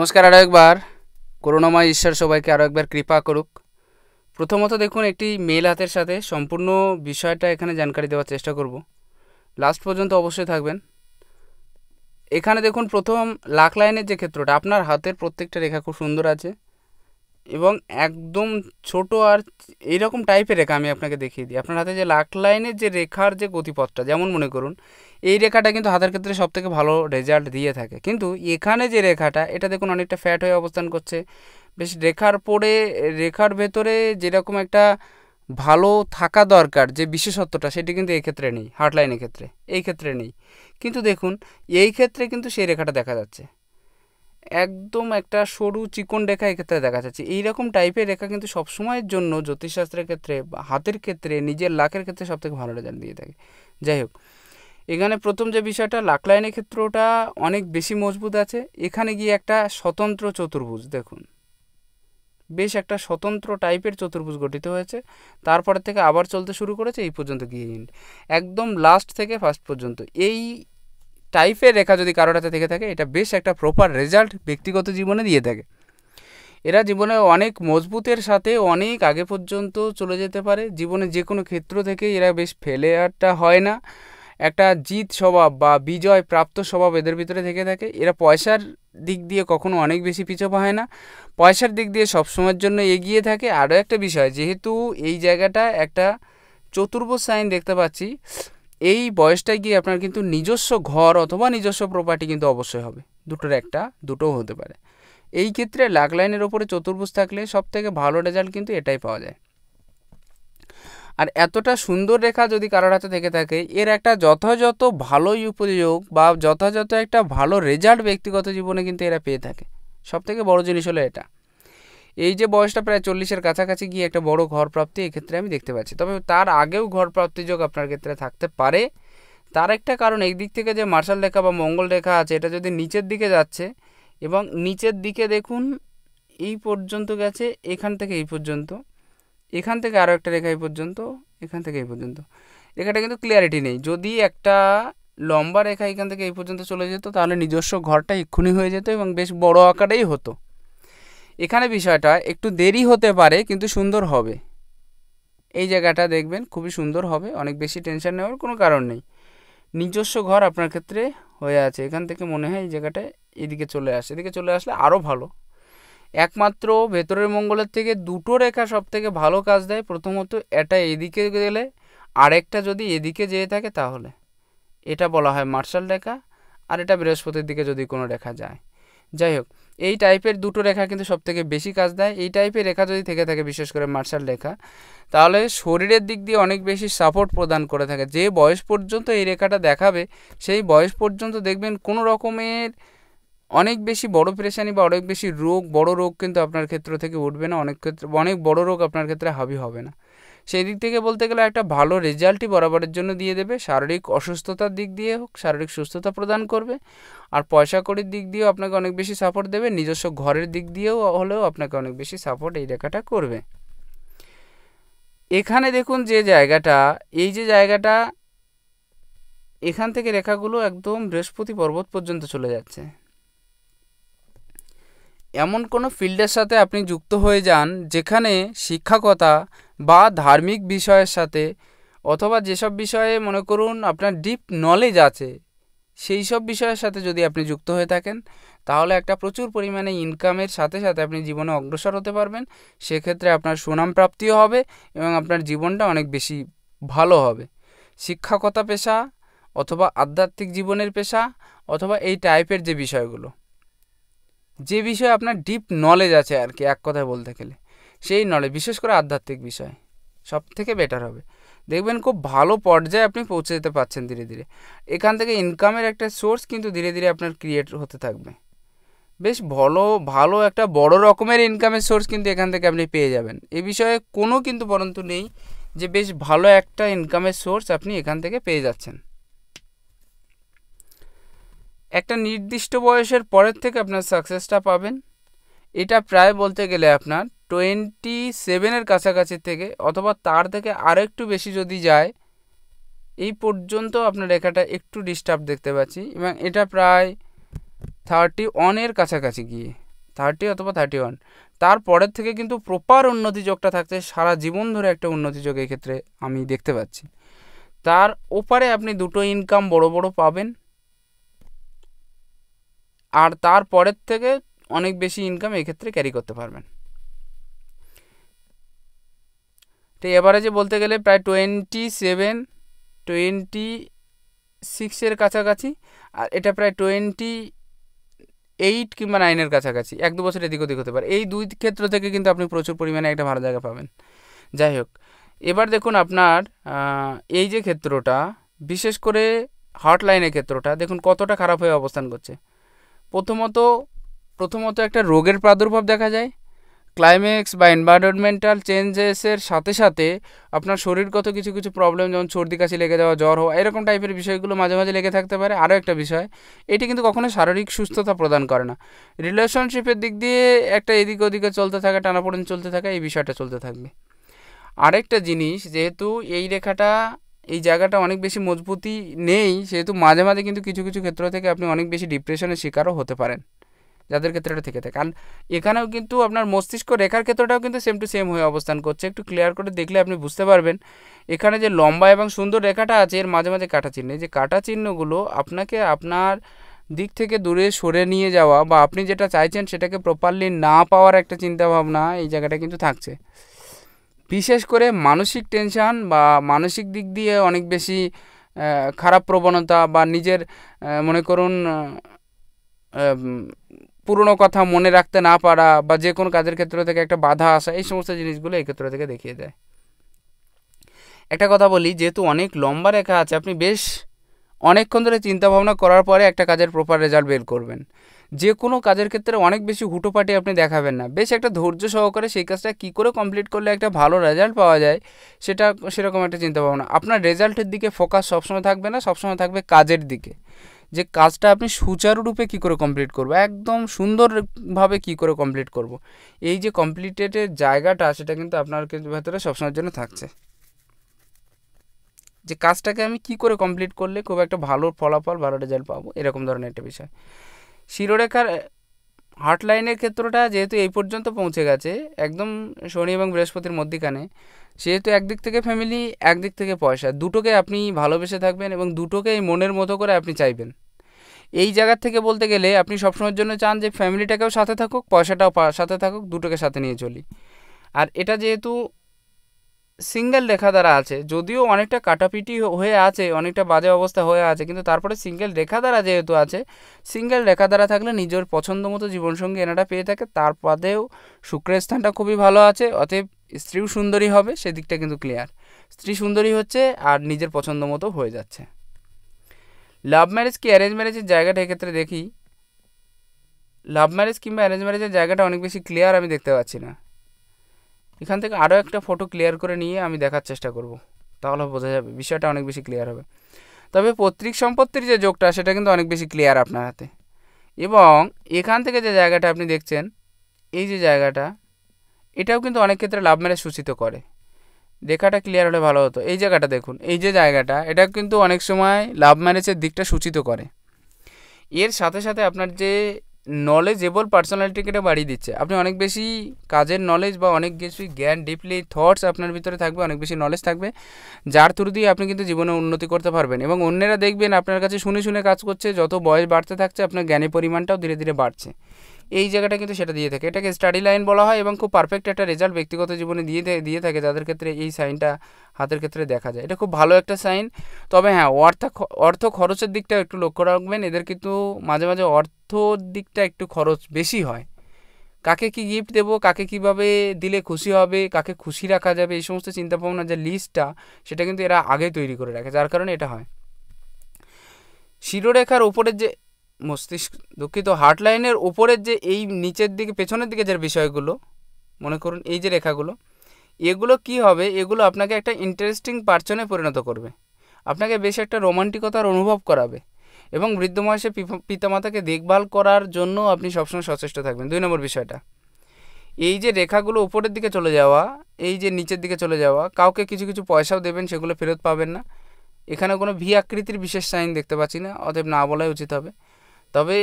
নমস্কার আরও একবার করুণাময় ঈশ্বর সবাইকে আরও একবার কৃপা করুক প্রথমত দেখুন একটি মেল হাতের সাথে সম্পূর্ণ বিষয়টা এখানে জানকারি দেওয়ার চেষ্টা করব লাস্ট পর্যন্ত অবশ্যই থাকবেন এখানে দেখুন প্রথম লাখ লাইনের যে ক্ষেত্রটা আপনার হাতের প্রত্যেকটা রেখা খুব সুন্দর আছে এবং একদম ছোটো আর এইরকম টাইপের রেখা আমি আপনাকে দেখিয়ে দিই আপনার হাতে যে লাখ লাইনের যে রেখার যে গতিপথটা যেমন মনে করুন এই রেখাটা কিন্তু হাতের ক্ষেত্রে সবথেকে ভালো রেজাল্ট দিয়ে থাকে কিন্তু এখানে যে রেখাটা এটা দেখুন অনেকটা ফ্যাট হয়ে অবস্থান করছে বেশ রেখার পরে রেখার ভেতরে যেরকম একটা ভালো থাকা দরকার যে বিশেষত্বটা সেটি কিন্তু এই ক্ষেত্রে নেই হার্টলাইনের ক্ষেত্রে এই ক্ষেত্রে নেই কিন্তু দেখুন এই ক্ষেত্রে কিন্তু সেই রেখাটা দেখা যাচ্ছে একদম একটা সরু চিকন রেখা এক্ষেত্রে দেখা যাচ্ছে এইরকম টাইপের রেখা কিন্তু সবসময়ের জন্য জ্যোতিষশাস্ত্রের ক্ষেত্রে হাতের ক্ষেত্রে নিজের লাখের ক্ষেত্রে সবথেকে ভালো রেজাল্ট দিয়ে থাকে যাই হোক এখানে প্রথম যে বিষয়টা লাখ লাইনের ক্ষেত্রটা অনেক বেশি মজবুত আছে এখানে গিয়ে একটা স্বতন্ত্র চতুর্ভুজ দেখুন বেশ একটা স্বতন্ত্র টাইপের চতুর্ভুজ গঠিত হয়েছে তারপর থেকে আবার চলতে শুরু করেছে এই পর্যন্ত গিয়ে একদম লাস্ট থেকে ফার্স্ট পর্যন্ত এই টাইপের রেখা যদি কারোর হাতে থেকে থাকে এটা বেশ একটা প্রপার রেজাল্ট ব্যক্তিগত জীবনে দিয়ে থাকে এরা জীবনে অনেক মজবুতের সাথে অনেক আগে পর্যন্ত চলে যেতে পারে জীবনে যে কোনো ক্ষেত্র থেকে এরা বেশ ফেলেয়ারটা হয় না একটা জিত স্বভাব বা বিজয় প্রাপ্ত স্বভাব এদের ভিতরে থেকে থাকে এরা পয়সার দিক দিয়ে কখনো অনেক বেশি পিছপা হয় না পয়সার দিক দিয়ে সবসময়ের জন্য এগিয়ে থাকে আরও একটা বিষয় যেহেতু এই জায়গাটা একটা চতুর্ভ সাইন দেখতে পাচ্ছি এই বয়সটায় গিয়ে আপনার কিন্তু নিজস্ব ঘর অথবা নিজস্ব প্রপার্টি কিন্তু অবশ্যই হবে দুটোর একটা দুটোও হতে পারে এই ক্ষেত্রে লাগ লাইনের ওপরে চতুর্ভুজ থাকলে সবথেকে ভালো রেজাল্ট কিন্তু এটাই পাওয়া যায় আর এতটা সুন্দর রেখা যদি কারোর হাতে থেকে থাকে এর একটা যথাযথ ভালো উপযোগ বা যথাযথ একটা ভালো রেজাল্ট ব্যক্তিগত জীবনে কিন্তু এরা পেয়ে থাকে সবথেকে বড় জিনিস হলো এটা এই যে বয়সটা প্রায় চল্লিশের কাছাকাছি গিয়ে একটা বড় ঘর প্রাপ্তি এক্ষেত্রে আমি দেখতে পাচ্ছি তবে তার আগেও ঘর প্রাপ্তি যোগ আপনার ক্ষেত্রে থাকতে পারে তার একটা কারণ এই দিক থেকে যে মার্শাল রেখা বা মঙ্গল রেখা আছে এটা যদি নিচের দিকে যাচ্ছে এবং নিচের দিকে দেখুন এই পর্যন্ত গেছে এখান থেকে এই পর্যন্ত এখান থেকে আরও একটা রেখা এই পর্যন্ত এখান থেকে এই পর্যন্ত রেখাটা কিন্তু ক্লিয়ারিটি নেই যদি একটা লম্বা রেখা এখান থেকে এই পর্যন্ত চলে যেত তাহলে নিজস্ব ঘরটা এক্ষুনি হয়ে যেত এবং বেশ বড় আকারেই হতো এখানে বিষয়টা একটু দেরি হতে পারে কিন্তু সুন্দর হবে এই জায়গাটা দেখবেন খুবই সুন্দর হবে অনেক বেশি টেনশন নেওয়ার কোনো কারণ নেই নিজস্ব ঘর আপনার ক্ষেত্রে হয়ে আছে এখান থেকে মনে হয় এই জায়গাটা এদিকে চলে আসে এদিকে চলে আসলে আরও ভালো একমাত্র ভেতরের মঙ্গলের থেকে দুটো রেখা সব থেকে ভালো কাজ দেয় প্রথমত এটা এদিকে গেলে আরেকটা যদি এদিকে যেয়ে থাকে তাহলে এটা বলা হয় মার্শাল রেখা আর এটা বৃহস্পতির দিকে যদি কোনো রেখা যায় যাই হোক এই টাইপের দুটো রেখা কিন্তু সবথেকে বেশি কাজ দেয় এই টাইপের রেখা যদি থেকে থাকে বিশেষ করে মার্শাল রেখা তাহলে শরীরের দিক দিয়ে অনেক বেশি সাপোর্ট প্রদান করে থাকে যে বয়স পর্যন্ত এই রেখাটা দেখাবে সেই বয়স পর্যন্ত দেখবেন কোনো রকমের অনেক বেশি বড় পেরেশানি বা অনেক বেশি রোগ বড় রোগ কিন্তু আপনার ক্ষেত্র থেকে উঠবে না অনেক ক্ষেত্রে অনেক বড় রোগ আপনার ক্ষেত্রে হাবি হবে না সেই দিক থেকে বলতে গেলে একটা ভালো রেজাল্টই বরাবরের জন্য দিয়ে দেবে শারীরিক অসুস্থতার দিক দিয়ে হোক শারীরিক সুস্থতা প্রদান করবে আর পয়সা করির দিক দিয়েও আপনাকে অনেক বেশি সাপোর্ট দেবে নিজস্ব ঘরের দিক দিয়েও হলেও আপনাকে অনেক বেশি সাপোর্ট এই রেখাটা করবে এখানে দেখুন যে জায়গাটা এই যে জায়গাটা এখান থেকে রেখাগুলো একদম বৃহস্পতি পর্বত পর্যন্ত চলে যাচ্ছে এমন কোনো ফিল্ডের সাথে আপনি যুক্ত হয়ে যান যেখানে শিক্ষাকতা বা ধার্মিক বিষয়ের সাথে অথবা যেসব বিষয়ে মনে করুন আপনার ডিপ নলেজ আছে সেই সব বিষয়ের সাথে যদি আপনি যুক্ত হয়ে থাকেন তাহলে একটা প্রচুর পরিমাণে ইনকামের সাথে সাথে আপনি জীবনে অগ্রসর হতে পারবেন সেক্ষেত্রে আপনার সুনাম প্রাপ্তিও হবে এবং আপনার জীবনটা অনেক বেশি ভালো হবে শিক্ষাকতা পেশা অথবা আধ্যাত্মিক জীবনের পেশা অথবা এই টাইপের যে বিষয়গুলো যে বিষয়ে আপনার ডিপ নলেজ আছে আর কি এক কথায় বলতে গেলে সেই নলেজ বিশেষ করে আধ্যাত্মিক বিষয় সব থেকে বেটার হবে দেখবেন খুব ভালো পর্যায়ে আপনি পৌঁছে যেতে পারছেন ধীরে ধীরে এখান থেকে ইনকামের একটা সোর্স কিন্তু ধীরে ধীরে আপনার ক্রিয়েট হতে থাকবে বেশ ভালো ভালো একটা বড় রকমের ইনকামের সোর্স কিন্তু এখান থেকে আপনি পেয়ে যাবেন এ বিষয়ে কোনো কিন্তু পরন্তু নেই যে বেশ ভালো একটা ইনকামের সোর্স আপনি এখান থেকে পেয়ে যাচ্ছেন একটা নির্দিষ্ট বয়সের পরের থেকে আপনার সাকসেসটা পাবেন এটা প্রায় বলতে গেলে আপনার টোয়েন্টি সেভেনের কাছাকাছি থেকে অথবা তার থেকে আরও একটু বেশি যদি যায় এই পর্যন্ত আপনার রেখাটা একটু ডিস্টার্ব দেখতে পাচ্ছি এবং এটা প্রায় থার্টি ওয়ানের কাছাকাছি গিয়ে থার্টি অথবা থার্টি ওয়ান তারপরের থেকে কিন্তু প্রপার উন্নতি যোগটা থাকছে সারা জীবন ধরে একটা উন্নতি যোগ ক্ষেত্রে আমি দেখতে পাচ্ছি তার ওপারে আপনি দুটো ইনকাম বড় বড় পাবেন আর তার পরের থেকে অনেক বেশি ইনকাম এক্ষেত্রে ক্যারি করতে পারবেন তো এভারেজে বলতে গেলে প্রায় টোয়েন্টি সেভেন টোয়েন্টি সিক্সের কাছাকাছি আর এটা প্রায় টোয়েন্টি এইট কিংবা নাইনের কাছাকাছি এক দু বছর এদিক ওদিক হতে পারে এই দুই ক্ষেত্র থেকে কিন্তু আপনি প্রচুর পরিমাণে একটা ভালো জায়গা পাবেন যাই হোক এবার দেখুন আপনার এই যে ক্ষেত্রটা বিশেষ করে হটলাইনের ক্ষেত্রটা দেখুন কতটা খারাপ হয়ে অবস্থান করছে প্রথমত প্রথমত একটা রোগের প্রাদুর্ভাব দেখা যায় ক্লাইম্যাক্স বা এনভায়রনমেন্টাল চেঞ্জেসের সাথে সাথে আপনার শরীরগত কিছু কিছু প্রবলেম যেমন সর্দি কাশি লেগে যাওয়া জ্বর হওয়া এরকম টাইপের বিষয়গুলো মাঝে মাঝে লেগে থাকতে পারে আরও একটা বিষয় এটি কিন্তু কখনো শারীরিক সুস্থতা প্রদান করে না রিলেশনশিপের দিক দিয়ে একটা এদিকে ওদিকে চলতে থাকা টানাপোড়েন চলতে থাকা এই বিষয়টা চলতে থাকবে আরেকটা জিনিস যেহেতু এই রেখাটা এই জায়গাটা অনেক বেশি মজবুতি নেই সেহেতু মাঝে মাঝে কিন্তু কিছু কিছু ক্ষেত্র থেকে আপনি অনেক বেশি ডিপ্রেশনের শিকারও হতে পারেন যাদের ক্ষেত্রে এটা থেকে থাকে কারণ এখানেও কিন্তু আপনার মস্তিষ্ক রেখার ক্ষেত্রটাও কিন্তু সেম টু সেম হয়ে অবস্থান করছে একটু ক্লিয়ার করে দেখলে আপনি বুঝতে পারবেন এখানে যে লম্বা এবং সুন্দর রেখাটা আছে এর মাঝে মাঝে কাটা চিহ্ন এই যে কাটা চিহ্নগুলো আপনাকে আপনার দিক থেকে দূরে সরে নিয়ে যাওয়া বা আপনি যেটা চাইছেন সেটাকে প্রপারলি না পাওয়ার একটা চিন্তাভাবনা এই জায়গাটা কিন্তু থাকছে বিশেষ করে মানসিক টেনশান বা মানসিক দিক দিয়ে অনেক বেশি খারাপ প্রবণতা বা নিজের মনে করুন পুরনো কথা মনে রাখতে না পারা বা যে কোনো কাজের ক্ষেত্র থেকে একটা বাধা আসা এই সমস্ত জিনিসগুলো এই ক্ষেত্র থেকে দেখিয়ে দেয় একটা কথা বলি যেহেতু অনেক লম্বা রেখা আছে আপনি বেশ অনেকক্ষণ ধরে চিন্তা ভাবনা করার পরে একটা কাজের প্রপার রেজাল্ট বের করবেন যে কোনো কাজের ক্ষেত্রে অনেক বেশি হুটোপাটি আপনি দেখাবেন না বেশ একটা ধৈর্য সহকারে সেই কাজটা কী করে কমপ্লিট করলে একটা ভালো রেজাল্ট পাওয়া যায় সেটা সেরকম একটা চিন্তা ভাবনা আপনার রেজাল্টের দিকে ফোকাস সবসময় থাকবে না সবসময় থাকবে কাজের দিকে যে কাজটা আপনি সুচারুরূপে কী করে কমপ্লিট করবো একদম সুন্দরভাবে কী করে কমপ্লিট করব। এই যে কমপ্লিটেডের জায়গাটা সেটা কিন্তু আপনার ভেতরে সবসময়ের জন্য থাকছে যে কাজটাকে আমি কি করে কমপ্লিট করলে খুব একটা ভালো ফলাফল ভালো রেজাল্ট পাবো এরকম ধরনের একটা বিষয় শিরোরেখার হটলাইনের ক্ষেত্রটা যেহেতু এই পর্যন্ত পৌঁছে গেছে একদম শনি এবং বৃহস্পতির মধ্যিখানে সেহেতু একদিক থেকে ফ্যামিলি একদিক থেকে পয়সা দুটোকে আপনি ভালোবেসে থাকবেন এবং দুটোকে এই মনের মতো করে আপনি চাইবেন এই জায়গার থেকে বলতে গেলে আপনি সবসময়ের জন্য চান যে ফ্যামিলিটাকেও সাথে থাকুক পয়সাটাও সাথে থাকুক দুটোকে সাথে নিয়ে চলি আর এটা যেহেতু সিঙ্গেল রেখা দ্বারা আছে যদিও অনেকটা কাটাপিটি হয়ে আছে অনেকটা বাজে অবস্থা হয়ে আছে কিন্তু তারপরে সিঙ্গেল রেখা দ্বারা যেহেতু আছে সিঙ্গেল রেখা দ্বারা থাকলে নিজের পছন্দ মতো জীবনসঙ্গী এনারা পেয়ে থাকে তার বাদেও শুক্রের স্থানটা খুবই ভালো আছে অতএব স্ত্রীও সুন্দরী হবে সেদিকটা কিন্তু ক্লিয়ার স্ত্রী সুন্দরী হচ্ছে আর নিজের পছন্দ মতো হয়ে যাচ্ছে লাভ ম্যারেজ কি অ্যারেঞ্জ ম্যারেজের জায়গাটা এক্ষেত্রে দেখি লাভ ম্যারেজ কিংবা অ্যারেঞ্জ ম্যারেজের জায়গাটা অনেক বেশি ক্লিয়ার আমি দেখতে পাচ্ছি না এখান থেকে আরও একটা ফটো ক্লিয়ার করে নিয়ে আমি দেখার চেষ্টা করব তাহলে বোঝা যাবে বিষয়টা অনেক বেশি ক্লিয়ার হবে তবে পৈতৃক সম্পত্তির যে যোগটা সেটা কিন্তু অনেক বেশি ক্লিয়ার আপনার হাতে এবং এখান থেকে যে জায়গাটা আপনি দেখছেন এই যে জায়গাটা এটাও কিন্তু অনেক ক্ষেত্রে লাভ ম্যারেজ সূচিত করে দেখাটা ক্লিয়ার হলে ভালো হতো এই জায়গাটা দেখুন এই যে জায়গাটা এটা কিন্তু অনেক সময় লাভ ম্যারেজের দিকটা সূচিত করে এর সাথে সাথে আপনার যে নলেজেবল পার্সোনালিটিকে বাড়িয়ে দিচ্ছে আপনি অনেক বেশি কাজের নলেজ বা অনেক কিছুই জ্ঞান ডিপলি থটস আপনার ভিতরে থাকবে অনেক বেশি নলেজ থাকবে যার থ্রু দিয়ে আপনি কিন্তু জীবনে উন্নতি করতে পারবেন এবং অন্যেরা দেখবেন আপনার কাছে শুনে শুনে কাজ করছে যত বয়স বাড়তে থাকছে আপনার জ্ঞানের পরিমাণটাও ধীরে ধীরে বাড়ছে এই জায়গাটা কিন্তু সেটা দিয়ে থাকে এটাকে স্টাডি লাইন বলা হয় এবং খুব পারফেক্ট একটা রেজাল্ট ব্যক্তিগত জীবনে দিয়ে দিয়ে থাকে যাদের ক্ষেত্রে এই সাইনটা হাতের ক্ষেত্রে দেখা যায় এটা খুব ভালো একটা সাইন তবে হ্যাঁ অর্থ অর্থ খরচের দিকটা একটু লক্ষ্য রাখবেন এদের কিন্তু মাঝে মাঝে অর্থর দিকটা একটু খরচ বেশি হয় কাকে কি গিফট দেবো কাকে কিভাবে দিলে খুশি হবে কাকে খুশি রাখা যাবে এই সমস্ত চিন্তাভাবনার যে লিস্টটা সেটা কিন্তু এরা আগে তৈরি করে রাখে যার কারণে এটা হয় শিরোরেখার উপরের যে মস্তিষ্ক দুঃখিত হার্ট লাইনের ওপরের যে এই নিচের দিকে পেছনের দিকে যে বিষয়গুলো মনে করুন এই যে রেখাগুলো এগুলো কি হবে এগুলো আপনাকে একটা ইন্টারেস্টিং পার্সনে পরিণত করবে আপনাকে বেশ একটা রোমান্টিকতার অনুভব করাবে এবং বৃদ্ধ বয়সে পিতামাতাকে দেখভাল করার জন্য আপনি সবসময় সচেষ্ট থাকবেন দুই নম্বর বিষয়টা এই যে রেখাগুলো উপরের দিকে চলে যাওয়া এই যে নিচের দিকে চলে যাওয়া কাউকে কিছু কিছু পয়সাও দেবেন সেগুলো ফেরত পাবেন না এখানে কোনো ভি আকৃতির বিশেষ সাইন দেখতে পাচ্ছি না অতএব না বলাই উচিত হবে তবে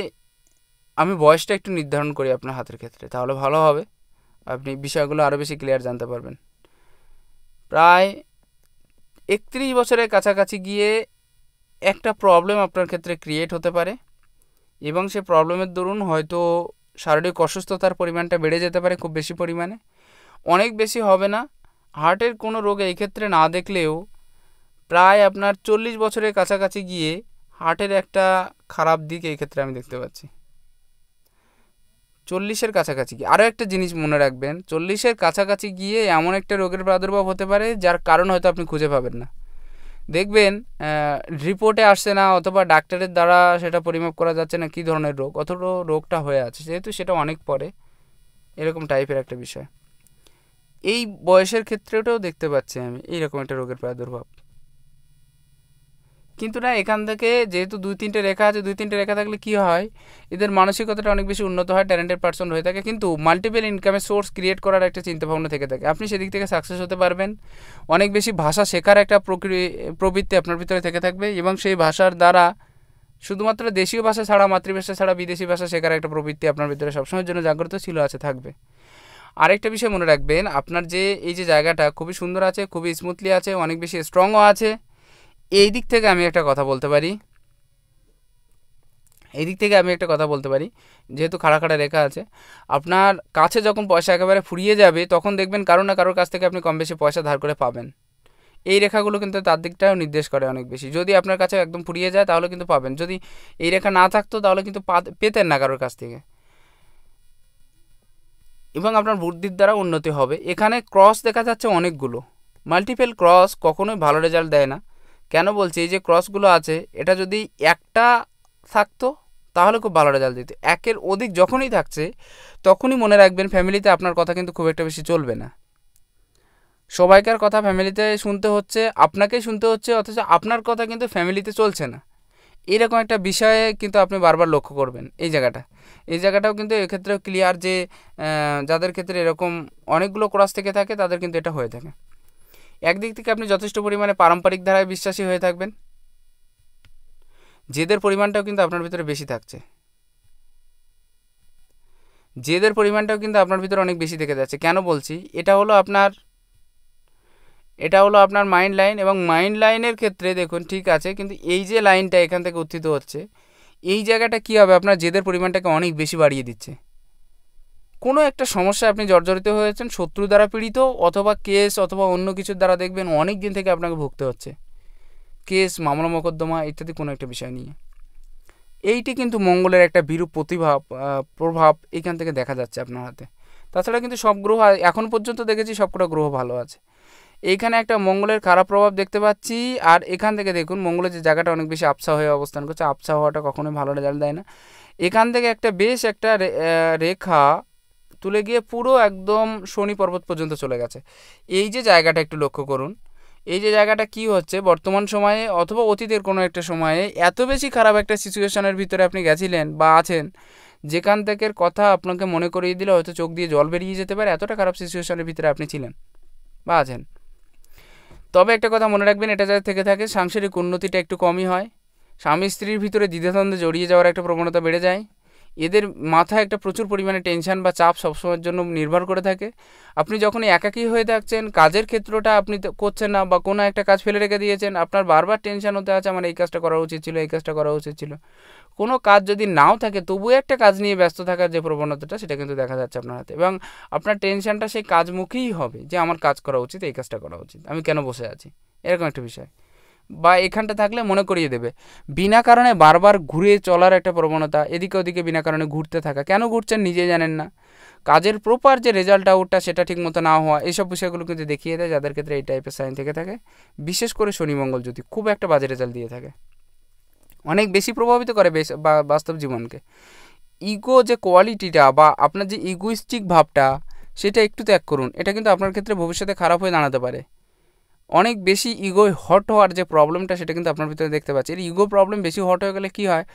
আমি বয়সটা একটু নির্ধারণ করি আপনার হাতের ক্ষেত্রে তাহলে ভালো হবে আপনি বিষয়গুলো আরও বেশি ক্লিয়ার জানতে পারবেন প্রায় একত্রিশ বছরের কাছাকাছি গিয়ে একটা প্রবলেম আপনার ক্ষেত্রে ক্রিয়েট হতে পারে এবং সে প্রবলেমের দরুন হয়তো শারীরিক অসুস্থতার পরিমাণটা বেড়ে যেতে পারে খুব বেশি পরিমাণে অনেক বেশি হবে না হার্টের কোনো রোগ এই ক্ষেত্রে না দেখলেও প্রায় আপনার চল্লিশ বছরের কাছাকাছি গিয়ে হার্টের একটা খারাপ দিক এই ক্ষেত্রে আমি দেখতে পাচ্ছি চল্লিশের কাছাকাছি গিয়ে আরও একটা জিনিস মনে রাখবেন চল্লিশের কাছাকাছি গিয়ে এমন একটা রোগের প্রাদুর্ভাব হতে পারে যার কারণ হয়তো আপনি খুঁজে পাবেন না দেখবেন রিপোর্টে আসছে না অথবা ডাক্তারের দ্বারা সেটা পরিমাপ করা যাচ্ছে না কি ধরনের রোগ অথব রোগটা হয়ে আছে যেহেতু সেটা অনেক পরে এরকম টাইপের একটা বিষয় এই বয়সের ক্ষেত্রেও দেখতে পাচ্ছি আমি এইরকম একটা রোগের প্রাদুর্ভাব কিন্তু না এখান থেকে যেহেতু দুই তিনটে রেখা আছে দুই তিনটে রেখা থাকলে কি হয় এদের মানসিকতাটা অনেক বেশি উন্নত হয় ট্যালেন্টেড পার্সন হয়ে থাকে কিন্তু মাল্টিপল ইনকামের সোর্স ক্রিয়েট করার একটা চিন্তাভাবনা থেকে থাকে আপনি সেদিক থেকে সাকসেস হতে পারবেন অনেক বেশি ভাষা শেখার একটা প্রবৃত্তি আপনার ভিতরে থেকে থাকবে এবং সেই ভাষার দ্বারা শুধুমাত্র দেশীয় ভাষা ছাড়া মাতৃভাষা ছাড়া বিদেশি ভাষা শেখার একটা প্রবৃত্তি আপনার ভিতরে সবসময়ের জন্য জাগ্রত ছিল আছে থাকবে আরেকটা বিষয় মনে রাখবেন আপনার যে এই যে জায়গাটা খুবই সুন্দর আছে খুবই স্মুথলি আছে অনেক বেশি স্ট্রংও আছে এই দিক থেকে আমি একটা কথা বলতে পারি এই দিক থেকে আমি একটা কথা বলতে পারি যেহেতু খাড়া খাড়া রেখা আছে আপনার কাছে যখন পয়সা একেবারে ফুরিয়ে যাবে তখন দেখবেন কারো না কারোর কাছ থেকে আপনি কম বেশি পয়সা ধার করে পাবেন এই রেখাগুলো কিন্তু তার দিকটাও নির্দেশ করে অনেক বেশি যদি আপনার কাছে একদম ফুরিয়ে যায় তাহলে কিন্তু পাবেন যদি এই রেখা না থাকতো তাহলে কিন্তু পেতেন না কারোর কাছ থেকে এবং আপনার বুদ্ধির দ্বারা উন্নতি হবে এখানে ক্রস দেখা যাচ্ছে অনেকগুলো মাল্টিপেল ক্রস কখনোই ভালো রেজাল্ট দেয় না কেন বলছি এই যে ক্রসগুলো আছে এটা যদি একটা থাকতো তাহলে খুব ভালো রেজাল্ট দিত একের অধিক যখনই থাকছে তখনই মনে রাখবেন ফ্যামিলিতে আপনার কথা কিন্তু খুব একটা বেশি চলবে না সবাইকার কথা ফ্যামিলিতে শুনতে হচ্ছে আপনাকেই শুনতে হচ্ছে অথচ আপনার কথা কিন্তু ফ্যামিলিতে চলছে না এরকম একটা বিষয়ে কিন্তু আপনি বারবার লক্ষ্য করবেন এই জায়গাটা এই জায়গাটাও কিন্তু এক্ষেত্রেও ক্লিয়ার যে যাদের ক্ষেত্রে এরকম অনেকগুলো ক্রস থেকে থাকে তাদের কিন্তু এটা হয়ে থাকে একদিক থেকে আপনি যথেষ্ট পরিমাণে পারম্পরিক ধারায় বিশ্বাসী হয়ে থাকবেন জেদের পরিমাণটাও কিন্তু আপনার ভিতরে বেশি থাকছে জেদের পরিমাণটাও কিন্তু আপনার ভিতরে অনেক বেশি দেখে যাচ্ছে কেন বলছি এটা হলো আপনার এটা হলো আপনার মাইন্ড লাইন এবং মাইন্ড লাইনের ক্ষেত্রে দেখুন ঠিক আছে কিন্তু এই যে লাইনটা এখান থেকে উত্থিত হচ্ছে এই জায়গাটা কী হবে আপনার জেদের পরিমাণটাকে অনেক বেশি বাড়িয়ে দিচ্ছে কোনো একটা সমস্যা আপনি জর্জরিত হয়েছেন শত্রু দ্বারা পীড়িত অথবা কেস অথবা অন্য কিছুর দ্বারা দেখবেন অনেক দিন থেকে আপনাকে ভুগতে হচ্ছে কেস মামলা মোকদ্দমা ইত্যাদি কোনো একটা বিষয় নিয়ে এইটি কিন্তু মঙ্গলের একটা বিরূপ প্রতিভা প্রভাব এখান থেকে দেখা যাচ্ছে আপনার হাতে তাছাড়া কিন্তু সব গ্রহ এখন পর্যন্ত দেখেছি সবকটা গ্রহ ভালো আছে এইখানে একটা মঙ্গলের খারাপ প্রভাব দেখতে পাচ্ছি আর এখান থেকে দেখুন মঙ্গলের যে জায়গাটা অনেক বেশি আবসা হয়ে অবস্থান করছে আবসা হওয়াটা কখনোই ভালো রেজাল্ট দেয় না এখান থেকে একটা বেশ একটা রেখা তুলে গিয়ে পুরো একদম শনি পর্বত পর্যন্ত চলে গেছে এই যে জায়গাটা একটু লক্ষ্য করুন এই যে জায়গাটা কি হচ্ছে বর্তমান সময়ে অথবা অতীতের কোনো একটা সময়ে এত বেশি খারাপ একটা সিচুয়েশনের ভিতরে আপনি গেছিলেন বা আছেন যেখান থেকে কথা আপনাকে মনে করিয়ে দিলে হয়তো চোখ দিয়ে জল বেরিয়ে যেতে পারে এতটা খারাপ সিচুয়েশনের ভিতরে আপনি ছিলেন বা আছেন তবে একটা কথা মনে রাখবেন এটা যাতে থেকে থাকে সাংসারিক উন্নতিটা একটু কমই হয় স্বামী স্ত্রীর ভিতরে দ্বিধাদ্বন্দ্বে জড়িয়ে যাওয়ার একটা প্রবণতা বেড়ে যায় এদের মাথায় একটা প্রচুর পরিমাণে টেনশান বা চাপ সবসময়ের জন্য নির্ভর করে থাকে আপনি যখন একাকী হয়ে থাকছেন কাজের ক্ষেত্রটা আপনি করছেন না বা কোনো একটা কাজ ফেলে রেখে দিয়েছেন আপনার বারবার টেনশান হতে আছে আমার এই কাজটা করা উচিত ছিল এই কাজটা করা উচিত ছিল কোনো কাজ যদি নাও থাকে তবুও একটা কাজ নিয়ে ব্যস্ত থাকার যে প্রবণতাটা সেটা কিন্তু দেখা যাচ্ছে আপনার হাতে এবং আপনার টেনশানটা সেই কাজমুখীই হবে যে আমার কাজ করা উচিত এই কাজটা করা উচিত আমি কেন বসে আছি এরকম একটা বিষয় বা এখানটা থাকলে মনে করিয়ে দেবে বিনা কারণে বারবার ঘুরে চলার একটা প্রবণতা এদিকে ওদিকে বিনা কারণে ঘুরতে থাকা কেন ঘুরছেন নিজে জানেন না কাজের প্রপার যে রেজাল্ট আউটটা সেটা ঠিকমতো না হওয়া এইসব বিষয়গুলো কিন্তু দেখিয়ে দেয় যাদের ক্ষেত্রে এই টাইপের সাইন থেকে থাকে বিশেষ করে শনিমঙ্গল যদি খুব একটা বাজে রেজাল্ট দিয়ে থাকে অনেক বেশি প্রভাবিত করে বাস্তব জীবনকে ইগো যে কোয়ালিটিটা বা আপনার যে ইগোইস্টিক ভাবটা সেটা একটু ত্যাগ করুন এটা কিন্তু আপনার ক্ষেত্রে ভবিষ্যতে খারাপ হয়ে দাঁড়াতে পারে অনেক বেশি ইগো হট হওয়ার যে প্রবলেমটা সেটা কিন্তু আপনার ভিতরে দেখতে পাচ্ছি এর ইগো প্রবলেম বেশি হট হয়ে গেলে কী হয়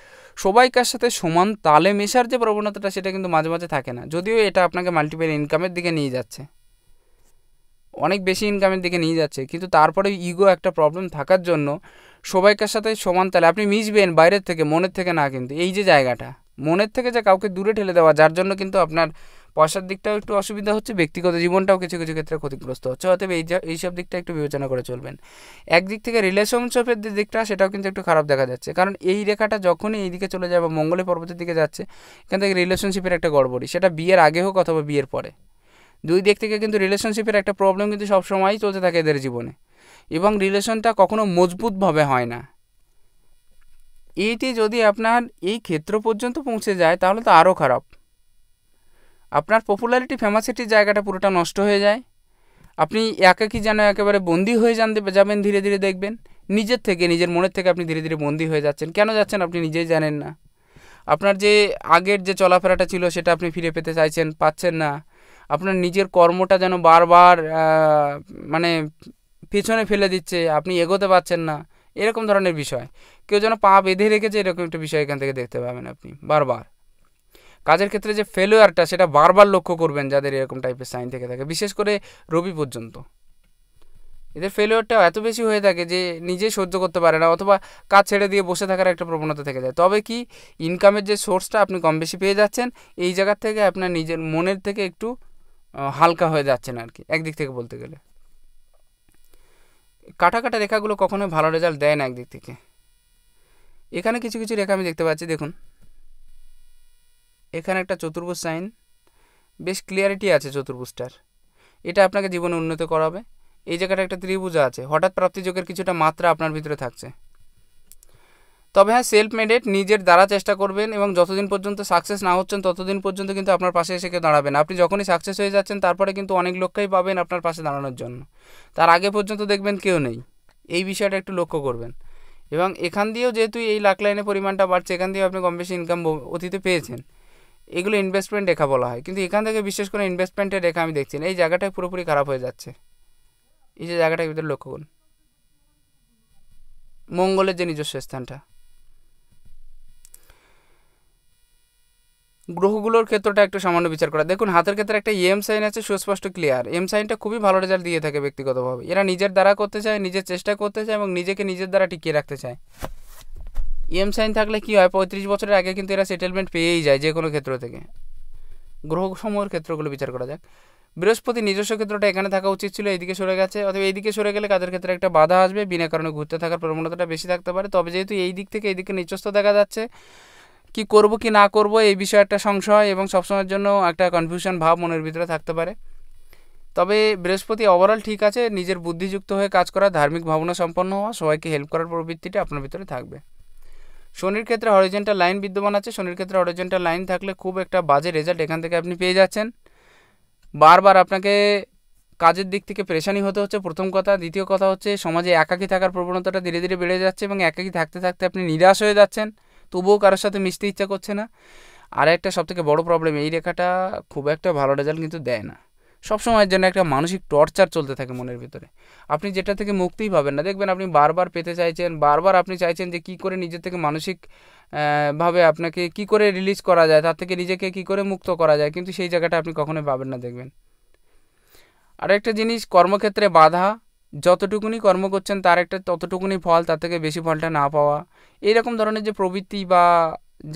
সবাইকার সাথে সমান তালে মেশার যে প্রবণতাটা সেটা কিন্তু মাঝে মাঝে থাকে না যদিও এটা আপনাকে মাল্টিপল ইনকামের দিকে নিয়ে যাচ্ছে অনেক বেশি ইনকামের দিকে নিয়ে যাচ্ছে কিন্তু তারপরে ইগো একটা প্রবলেম থাকার জন্য সবাইকার সাথে সমান তালে আপনি মিশবেন বাইরের থেকে মনের থেকে না কিন্তু এই যে জায়গাটা মনের থেকে যে কাউকে দূরে ঠেলে দেওয়া যার জন্য কিন্তু আপনার পয়সার দিকটাও একটু অসুবিধা হচ্ছে ব্যক্তিগত জীবনটাও কিছু কিছু ক্ষেত্রে ক্ষতিগ্রস্ত হচ্ছে অতএব এই এইসব দিকটা একটু বিবেচনা করে চলবেন একদিক থেকে রিলেশনশিপের যে দিকটা সেটাও কিন্তু একটু খারাপ দেখা যাচ্ছে কারণ এই রেখাটা যখনই এই দিকে চলে যায় বা মঙ্গলে পর্বতের দিকে যাচ্ছে এখান থেকে রিলেশনশিপের একটা গড়বড়ি সেটা বিয়ের আগে হোক অথবা বিয়ের পরে দুই দিক থেকে কিন্তু রিলেশনশিপের একটা প্রবলেম কিন্তু সবসময়ই চলতে থাকে এদের জীবনে এবং রিলেশনটা কখনো মজবুতভাবে হয় না এইটি যদি আপনার এই ক্ষেত্র পর্যন্ত পৌঁছে যায় তাহলে তো আরও খারাপ আপনার পপুলারিটি ফেমাসিটির জায়গাটা পুরোটা নষ্ট হয়ে যায় আপনি একে কি যেন একেবারে বন্দি হয়ে যান যাবেন ধীরে ধীরে দেখবেন নিজের থেকে নিজের মনের থেকে আপনি ধীরে ধীরে বন্দি হয়ে যাচ্ছেন কেন যাচ্ছেন আপনি নিজেই জানেন না আপনার যে আগের যে চলাফেরাটা ছিল সেটা আপনি ফিরে পেতে চাইছেন পাচ্ছেন না আপনার নিজের কর্মটা যেন বারবার মানে পেছনে ফেলে দিচ্ছে আপনি এগোতে পারছেন না এরকম ধরনের বিষয় কেউ যেন পা বেঁধে রেখেছে এরকম একটা বিষয় এখান থেকে দেখতে পাবেন আপনি বারবার কাজের ক্ষেত্রে যে ফেলোয়ারটা সেটা বারবার লক্ষ্য করবেন যাদের এরকম টাইপের সাইন থেকে থাকে বিশেষ করে রবি পর্যন্ত এদের ফেলোয়ারটা এত বেশি হয়ে থাকে যে নিজে সহ্য করতে পারে না অথবা কাজ ছেড়ে দিয়ে বসে থাকার একটা প্রবণতা থেকে যায় তবে কি ইনকামের যে সোর্সটা আপনি কম বেশি পেয়ে যাচ্ছেন এই জায়গার থেকে আপনার নিজের মনের থেকে একটু হালকা হয়ে যাচ্ছেন আর কি একদিক থেকে বলতে গেলে কাটা কাটা রেখাগুলো কখনোই ভালো রেজাল্ট দেয় না একদিক থেকে এখানে কিছু কিছু রেখা আমি দেখতে পাচ্ছি দেখুন এখানে একটা চতুর্ভুজ সাইন বেশ ক্লিয়ারিটি আছে চতুর্ভুজটার এটা আপনাকে জীবনে উন্নত করাবে এই জায়গাটা একটা ত্রিভুজ আছে হঠাৎ প্রাপ্তিযোগের কিছুটা মাত্রা আপনার ভিতরে থাকছে তবে হ্যাঁ সেলফ মেডেড নিজের দ্বারা চেষ্টা করবেন এবং যতদিন পর্যন্ত সাকসেস না হচ্ছেন ততদিন পর্যন্ত কিন্তু আপনার পাশে এসে কেউ দাঁড়াবেন আপনি যখনই সাকসেস হয়ে যাচ্ছেন তারপরে কিন্তু অনেক লক্ষ্যই পাবেন আপনার পাশে দাঁড়ানোর জন্য তার আগে পর্যন্ত দেখবেন কেউ নেই এই বিষয়টা একটু লক্ষ্য করবেন এবং এখান দিয়েও যেহেতু এই লাখ লাইনের পরিমাণটা বাড়ছে এখান দিয়েও আপনি কম বেশি ইনকাম অতীতে পেয়েছেন এগুলো ইনভেস্টমেন্ট রেখা বলা হয় কিন্তু এখান থেকে বিশেষ করে ইনভেস্টমেন্টের রেখা আমি দেখছি না এই জায়গাটাই পুরোপুরি খারাপ হয়ে যাচ্ছে এই যে জায়গাটার ভিতরে লক্ষ্য করুন মঙ্গলের যে নিজস্ব স্থানটা গ্রহগুলোর ক্ষেত্রটা একটু সামান্য বিচার করা দেখুন হাতের ক্ষেত্রে একটা এম e সাইন আছে সুস্পষ্ট ক্লিয়ার এম সাইনটা খুবই ভালো রেজাল্ট দিয়ে থাকে ব্যক্তিগতভাবে এরা নিজের দ্বারা করতে চায় নিজের চেষ্টা করতে চায় এবং নিজেকে নিজের দ্বারা টিকিয়ে রাখতে চায় ইএম e সাইন থাকলে কি হয় পঁয়ত্রিশ বছরের আগে কিন্তু এরা সেটেলমেন্ট পেয়েই যায় যে কোনো ক্ষেত্র থেকে গ্রহসমূহের ক্ষেত্রগুলো বিচার করা যাক বৃহস্পতি নিজস্ব ক্ষেত্রটা এখানে থাকা উচিত ছিল এইদিকে সরে গেছে অথবা এইদিকে সরে গেলে কাদের ক্ষেত্রে একটা বাধা আসবে বিনা কারণে ঘুরতে থাকার প্রবণতাটা বেশি থাকতে পারে তবে যেহেতু এই দিক থেকে এইদিকে নিচস্থ দেখা যাচ্ছে কি করব কি না করব এই বিষয়ে একটা সংশয় এবং সবসময়ের জন্য একটা কনফিউশন ভাব মনের ভিতরে থাকতে পারে তবে বৃহস্পতি ওভারঅল ঠিক আছে নিজের বুদ্ধিযুক্ত হয়ে কাজ করা ধার্মিক ভাবনা সম্পন্ন হওয়া সবাইকে হেল্প করার প্রবৃত্তিটা আপনার ভিতরে থাকবে শনির ক্ষেত্রে হরিজেন্টাল লাইন বিদ্যমান আছে শনির ক্ষেত্রে হরিজেন্টাল লাইন থাকলে খুব একটা বাজে রেজাল্ট এখান থেকে আপনি পেয়ে যাচ্ছেন বারবার আপনাকে কাজের দিক থেকে পেরেশানি হতে হচ্ছে প্রথম কথা দ্বিতীয় কথা হচ্ছে সমাজে একাকী থাকার প্রবণতাটা ধীরে ধীরে বেড়ে যাচ্ছে এবং একাকী থাকতে থাকতে আপনি নিরাশ হয়ে যাচ্ছেন তবুও কারোর সাথে মিশতে ইচ্ছা করছে না আর একটা সবথেকে বড় প্রবলেম এই রেখাটা খুব একটা ভালো রেজাল্ট কিন্তু দেয় না সবসময়ের জন্য একটা মানসিক টর্চার চলতে থাকে মনের ভিতরে আপনি যেটা থেকে মুক্তিই পাবেন না দেখবেন আপনি বারবার পেতে চাইছেন বারবার আপনি চাইছেন যে কি করে নিজের থেকে মানসিক ভাবে আপনাকে কি করে রিলিজ করা যায় তার থেকে নিজেকে কি করে মুক্ত করা যায় কিন্তু সেই জায়গাটা আপনি কখনোই পাবেন না দেখবেন আরেকটা জিনিস কর্মক্ষেত্রে বাধা যতটুকুনি কর্ম করছেন তার একটা ততটুকুনি ফল তার থেকে বেশি ফলটা না পাওয়া এইরকম ধরনের যে প্রবৃত্তি বা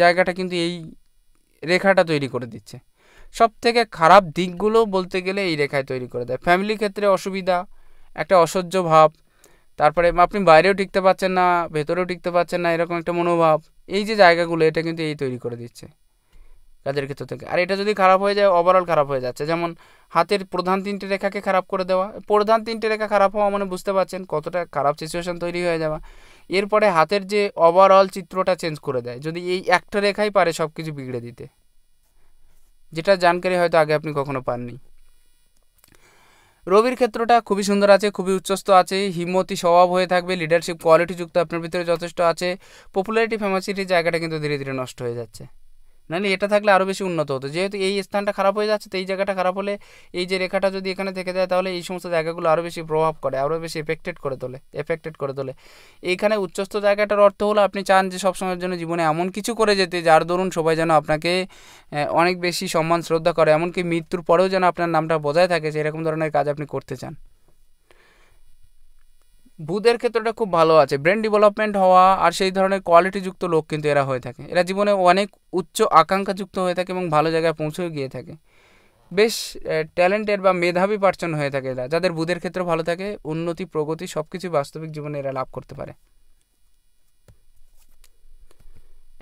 জায়গাটা কিন্তু এই রেখাটা তৈরি করে দিচ্ছে সব থেকে খারাপ দিকগুলো বলতে গেলে এই রেখায় তৈরি করে দেয় ফ্যামিলি ক্ষেত্রে অসুবিধা একটা অসহ্য ভাব তারপরে আপনি বাইরেও টিকতে পারছেন না ভেতরেও টিকতে পারছেন না এরকম একটা মনোভাব এই যে জায়গাগুলো এটা কিন্তু এই তৈরি করে দিচ্ছে কাজের ক্ষেত্র থেকে আর এটা যদি খারাপ হয়ে যায় ওভারঅল খারাপ হয়ে যাচ্ছে যেমন হাতের প্রধান তিনটে রেখাকে খারাপ করে দেওয়া প্রধান তিনটে রেখা খারাপ হওয়া মানে বুঝতে পারছেন কতটা খারাপ সিচুয়েশান তৈরি হয়ে যাওয়া এরপরে হাতের যে ওভারঅল চিত্রটা চেঞ্জ করে দেয় যদি এই একটা রেখাই পারে সব কিছু বিগড়ে দিতে যেটা জানকারি হয়তো আগে আপনি কখনো পাননি রবির ক্ষেত্রটা খুবই সুন্দর আছে খুবই উচ্চস্থ আছে হিম্মতি স্বভাব হয়ে থাকবে লিডারশিপ কোয়ালিটিযুক্ত আপনার ভিতরে যথেষ্ট আছে পপুলারিটি ফেমাসিটির জায়গাটা কিন্তু ধীরে ধীরে নষ্ট হয়ে যাচ্ছে নাহলে এটা থাকলে আরও বেশি উন্নত হতো যেহেতু এই স্থানটা খারাপ হয়ে যাচ্ছে তো এই জায়গাটা খারাপ হলে এই যে রেখাটা যদি এখানে থেকে যায় তাহলে এই সমস্ত জায়গাগুলো আরও বেশি প্রভাব করে আরও বেশি এফেক্টেড করে তোলে এফেক্টেড করে তোলে এইখানে উচ্চস্থ জায়গাটার অর্থ হলো আপনি চান যে সবসময়ের জন্য জীবনে এমন কিছু করে যেতে যার দরুন সবাই যেন আপনাকে অনেক বেশি সম্মান শ্রদ্ধা করে এমনকি মৃত্যুর পরেও যেন আপনার নামটা বজায় থাকে সেরকম ধরনের কাজ আপনি করতে চান বুধের ক্ষেত্রটা খুব ভালো আছে ব্রেন ডেভেলপমেন্ট হওয়া আর সেই ধরনের কোয়ালিটিযুক্ত লোক কিন্তু এরা হয়ে থাকে এরা জীবনে অনেক উচ্চ আকাঙ্ক্ষাযুক্ত হয়ে থাকে এবং ভালো জায়গায় পৌঁছেও গিয়ে থাকে বেশ ট্যালেন্টেড বা মেধাবী পার্সন হয়ে থাকে এরা যাদের বুধের ক্ষেত্রে ভালো থাকে উন্নতি প্রগতি সব কিছু বাস্তবিক জীবনে এরা লাভ করতে পারে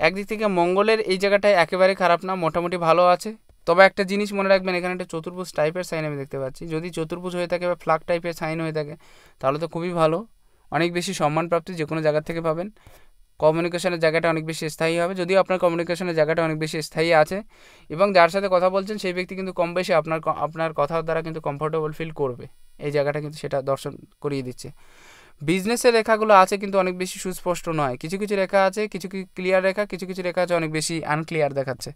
একদিক থেকে মঙ্গলের এই জায়গাটায় একেবারে খারাপ না মোটামুটি ভালো আছে তবে একটা জিনিস মনে রাখবেন এখানে একটা চতুর্ভুজ টাইপের সাইন আমি দেখতে পাচ্ছি যদি চতুর্ভুজ হয়ে থাকে বা ফ্লাগ টাইপের সাইন হয়ে থাকে তাহলে তো খুবই ভালো অনেক বেশি সম্মানপ্রাপ্তি যে কোনো জায়গা থেকে পাবেন কমিউনিকেশনের জায়গাটা অনেক বেশি স্থায়ী হবে যদিও আপনার কমিউনিকেশনের জায়গাটা অনেক বেশি স্থায়ী আছে এবং যার সাথে কথা বলছেন সেই ব্যক্তি কিন্তু কম বেশি আপনার আপনার কথার দ্বারা কিন্তু কমফোর্টেবল ফিল করবে এই জায়গাটা কিন্তু সেটা দর্শন করিয়ে দিচ্ছে বিজনেসের রেখাগুলো আছে কিন্তু অনেক বেশি সুস্পষ্ট নয় কিছু কিছু রেখা আছে কিছু কিছু ক্লিয়ার রেখা কিছু কিছু রেখা আছে অনেক বেশি আনক্লিয়ার দেখাচ্ছে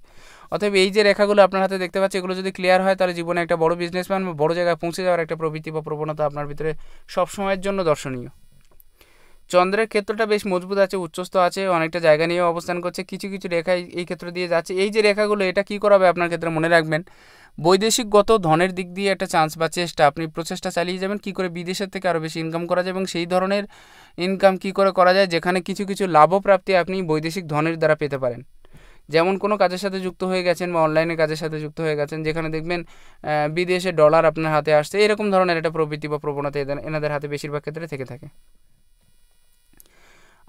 অতএব এই যে রেখাগুলো আপনার হাতে দেখতে পাচ্ছি এগুলো যদি ক্লিয়ার হয় তাহলে জীবনে একটা বড় বিজনেসম্যান বা বড় জায়গায় পৌঁছে যাওয়ার একটা প্রবৃত্তি বা প্রবণতা আপনার ভিতরে সবসময়ের জন্য দর্শনীয় চন্দ্রের ক্ষেত্রটা বেশ মজবুত আছে উচ্চস্থ আছে অনেকটা জায়গা নিয়ে অবস্থান করছে কিছু কিছু রেখা এই ক্ষেত্র দিয়ে যাচ্ছে এই যে রেখাগুলো এটা কি করাবে আপনার ক্ষেত্রে মনে রাখবেন বৈদেশিকগত ধনের দিক দিয়ে একটা চান্স বা চেষ্টা আপনি প্রচেষ্টা চালিয়ে যাবেন কি করে বিদেশের থেকে আরও বেশি ইনকাম করা যায় এবং সেই ধরনের ইনকাম কি করে করা যায় যেখানে কিছু কিছু লাভও প্রাপ্তি আপনি বৈদেশিক ধনের দ্বারা পেতে পারেন যেমন কোনো কাজের সাথে যুক্ত হয়ে গেছেন বা অনলাইনে কাজের সাথে যুক্ত হয়ে গেছেন যেখানে দেখবেন বিদেশে ডলার আপনার হাতে আসছে এরকম ধরনের একটা প্রবৃত্তি বা প্রবণতা এনাদের হাতে বেশিরভাগ ক্ষেত্রে থেকে থাকে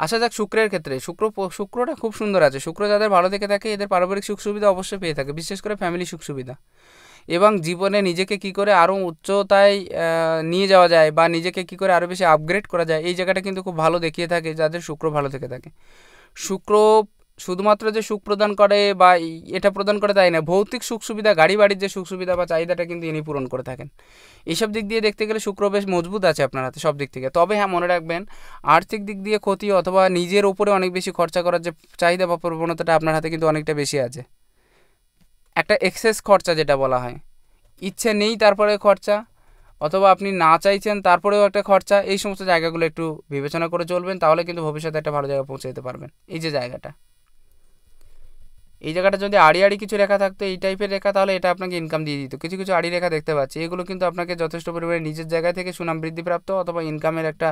আসা যাক শুক্রের ক্ষেত্রে শুক্র শুক্রটা খুব সুন্দর আছে শুক্র যাদের ভালো থেকে থাকে এদের পারিবারিক সুখ সুবিধা অবশ্যই পেয়ে থাকে বিশেষ করে ফ্যামিলি সুখ সুবিধা এবং জীবনে নিজেকে কি করে আরও উচ্চতায় নিয়ে যাওয়া যায় বা নিজেকে কি করে আরও বেশি আপগ্রেড করা যায় এই জায়গাটা কিন্তু খুব ভালো দেখিয়ে থাকে যাদের শুক্র ভালো থেকে থাকে শুক্র শুধুমাত্র যে সুখ প্রদান করে বা এটা প্রদান করে তাই না ভৌতিক সুখ সুবিধা গাড়ি বাড়ির যে সুখ সুবিধা বা চাহিদাটা কিন্তু ইনি পূরণ করে থাকেন এইসব দিক দিয়ে দেখতে গেলে শুক্র বেশ মজবুত আছে আপনার হাতে সব দিক থেকে তবে হ্যাঁ মনে রাখবেন আর্থিক দিক দিয়ে ক্ষতি অথবা নিজের ওপরে অনেক বেশি খরচা করার যে চাহিদা বা প্রবণতাটা আপনার হাতে কিন্তু অনেকটা বেশি আছে একটা এক্সেস খরচা যেটা বলা হয় ইচ্ছে নেই তারপরে খরচা অথবা আপনি না চাইছেন তারপরেও একটা খরচা এই সমস্ত জায়গাগুলো একটু বিবেচনা করে চলবেন তাহলে কিন্তু ভবিষ্যতে একটা ভালো জায়গায় পৌঁছে যেতে পারবেন এই যে জায়গাটা এই জায়গাটা যদি আড়ি আড়ি কিছু রেখা থাকতো এই টাইপের রেখা তাহলে এটা আপনাকে ইনকাম দিয়ে দিত কিছু কিছু আড়ি রেখা দেখতে পাচ্ছি এগুলো কিন্তু আপনাকে যথেষ্ট পরিমাণে নিজের জায়গা থেকে সুনাম বৃদ্ধিপ্রাপ্ত অথবা ইনকামের একটা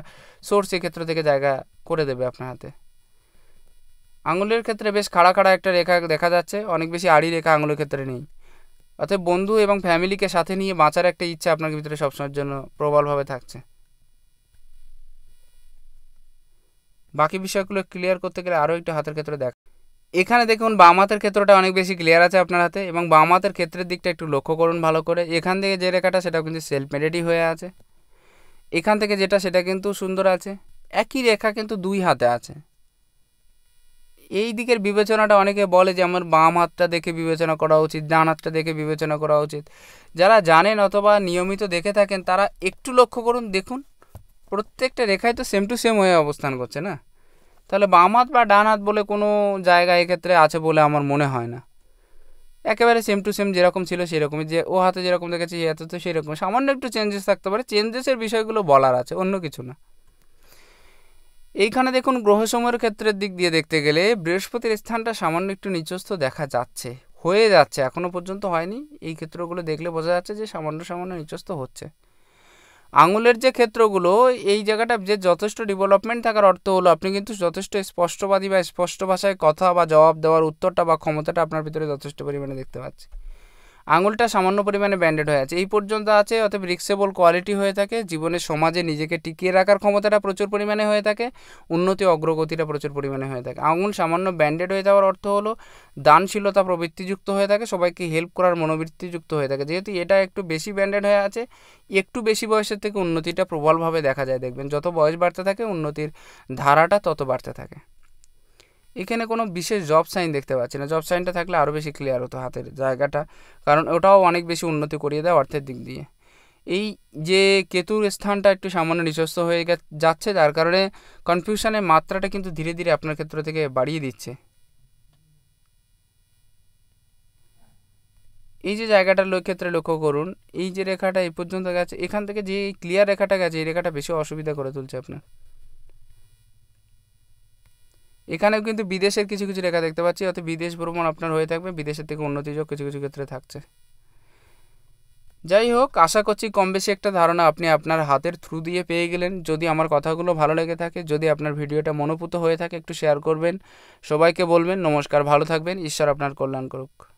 সোর্স ক্ষেত্র থেকে জায়গা করে দেবে আপনার হাতে আঙুলের ক্ষেত্রে বেশ খাড়া খাড়া একটা রেখা দেখা যাচ্ছে অনেক বেশি আড়ি রেখা আঙুলের ক্ষেত্রে নেই অর্থাৎ বন্ধু এবং ফ্যামিলিকে সাথে নিয়ে বাঁচার একটা ইচ্ছা আপনার ভিতরে সবসময়ের জন্য প্রবলভাবে থাকছে বাকি বিষয়গুলো ক্লিয়ার করতে গেলে আরও একটু হাতের ক্ষেত্রে দেখা এখানে দেখুন বামাতের ক্ষেত্রটা অনেক বেশি ক্লিয়ার আছে আপনার হাতে এবং বামাতের ক্ষেত্রের দিকটা একটু লক্ষ্য করুন ভালো করে এখান থেকে যে রেখাটা সেটাও কিন্তু সেলফ মেডেডই হয়ে আছে এখান থেকে যেটা সেটা কিন্তু সুন্দর আছে একই রেখা কিন্তু দুই হাতে আছে এই দিকের বিবেচনাটা অনেকে বলে যে আমার বাম হাতটা দেখে বিবেচনা করা উচিত ডান হাতটা দেখে বিবেচনা করা উচিত যারা জানেন অথবা নিয়মিত দেখে থাকেন তারা একটু লক্ষ্য করুন দেখুন প্রত্যেকটা রেখায় তো সেম টু সেম হয়ে অবস্থান করছে না তাহলে বাম হাত বা ডান হাত বলে কোনো জায়গা এক্ষেত্রে আছে বলে আমার মনে হয় না একেবারে সেম টু সেম যেরকম ছিল সেরকমই যে ও হাতে যেরকম দেখেছি এত তো সেরকম সামান্য একটু চেঞ্জেস থাকতে পারে চেঞ্জেসের বিষয়গুলো বলার আছে অন্য কিছু না এইখানে দেখুন গ্রহসমূহের ক্ষেত্রের দিক দিয়ে দেখতে গেলে বৃহস্পতির স্থানটা সামান্য একটু নিচস্থ দেখা যাচ্ছে হয়ে যাচ্ছে এখনও পর্যন্ত হয়নি এই ক্ষেত্রগুলো দেখলে বোঝা যাচ্ছে যে সামান্য সামান্য নিচস্থ হচ্ছে আঙুলের যে ক্ষেত্রগুলো এই জায়গাটা যে যথেষ্ট ডেভেলপমেন্ট থাকার অর্থ হলো আপনি কিন্তু যথেষ্ট স্পষ্টবাদী বা স্পষ্ট ভাষায় কথা বা জবাব দেওয়ার উত্তরটা বা ক্ষমতাটা আপনার ভিতরে যথেষ্ট পরিমাণে দেখতে পাচ্ছি আঙুলটা সামান্য পরিমাণে ব্যান্ডেড হয়ে আছে এই পর্যন্ত আছে অর্থাৎ রিক্সেবল কোয়ালিটি হয়ে থাকে জীবনে সমাজে নিজেকে টিকিয়ে রাখার ক্ষমতাটা প্রচুর পরিমাণে হয়ে থাকে উন্নতি অগ্রগতিটা প্রচুর পরিমাণে হয়ে থাকে আঙুল সামান্য ব্যান্ডেড হয়ে যাওয়ার অর্থ হলো দানশীলতা প্রবৃত্তিযুক্ত হয়ে থাকে সবাইকে হেল্প করার মনোবৃত্তিযুক্ত হয়ে থাকে যেহেতু এটা একটু বেশি ব্যান্ডেড হয়ে আছে একটু বেশি বয়সের থেকে উন্নতিটা প্রবলভাবে দেখা যায় দেখবেন যত বয়স বাড়তে থাকে উন্নতির ধারাটা তত বাড়তে থাকে এখানে কোনো বিশেষ জব সাইন দেখতে পাচ্ছি না জব সাইনটা থাকলে আরও বেশি ক্লিয়ার হতো হাতের জায়গাটা কারণ ওটাও অনেক বেশি উন্নতি করিয়ে দেয় অর্থের দিক দিয়ে এই যে কেতুর স্থানটা একটু সামান্য নিজস্ব হয়ে যাচ্ছে যার কারণে কনফিউশনের মাত্রাটা কিন্তু ধীরে ধীরে আপনার ক্ষেত্র থেকে বাড়িয়ে দিচ্ছে এই যে জায়গাটার ক্ষেত্রে লক্ষ্য করুন এই যে রেখাটা এই পর্যন্ত গেছে এখান থেকে যে ক্লিয়ার রেখাটা গেছে এই রেখাটা বেশি অসুবিধা করে তুলছে আপনার এখানেও কিন্তু বিদেশের কিছু কিছু লেখা দেখতে পাচ্ছি অর্থাৎ বিদেশ ভ্রমণ আপনার হয়ে থাকবে বিদেশের থেকে উন্নতি যোগ কিছু কিছু ক্ষেত্রে থাকছে যাই হোক আশা করছি কম বেশি একটা ধারণা আপনি আপনার হাতের থ্রু দিয়ে পেয়ে গেলেন যদি আমার কথাগুলো ভালো লেগে থাকে যদি আপনার ভিডিওটা মনোপুত হয়ে থাকে একটু শেয়ার করবেন সবাইকে বলবেন নমস্কার ভালো থাকবেন ঈশ্বর আপনার কল্যাণ করুক